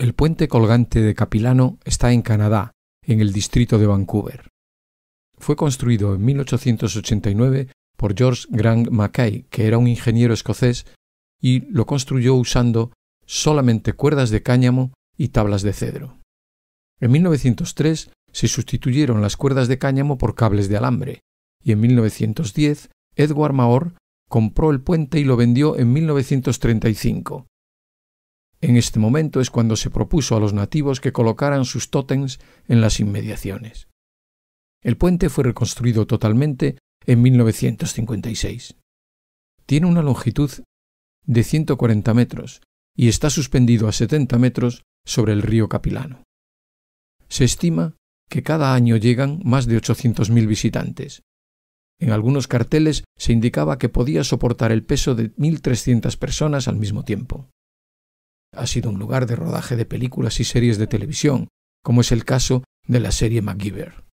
El puente colgante de Capilano está en Canadá, en el distrito de Vancouver. Fue construido en 1889 por George Grant Mackay, que era un ingeniero escocés, y lo construyó usando solamente cuerdas de cáñamo y tablas de cedro. En 1903 se sustituyeron las cuerdas de cáñamo por cables de alambre, y en 1910 Edward Mahor compró el puente y lo vendió en 1935, en este momento es cuando se propuso a los nativos que colocaran sus tótems en las inmediaciones. El puente fue reconstruido totalmente en 1956. Tiene una longitud de 140 metros y está suspendido a 70 metros sobre el río Capilano. Se estima que cada año llegan más de 800.000 visitantes. En algunos carteles se indicaba que podía soportar el peso de 1.300 personas al mismo tiempo ha sido un lugar de rodaje de películas y series de televisión, como es el caso de la serie MacGyver.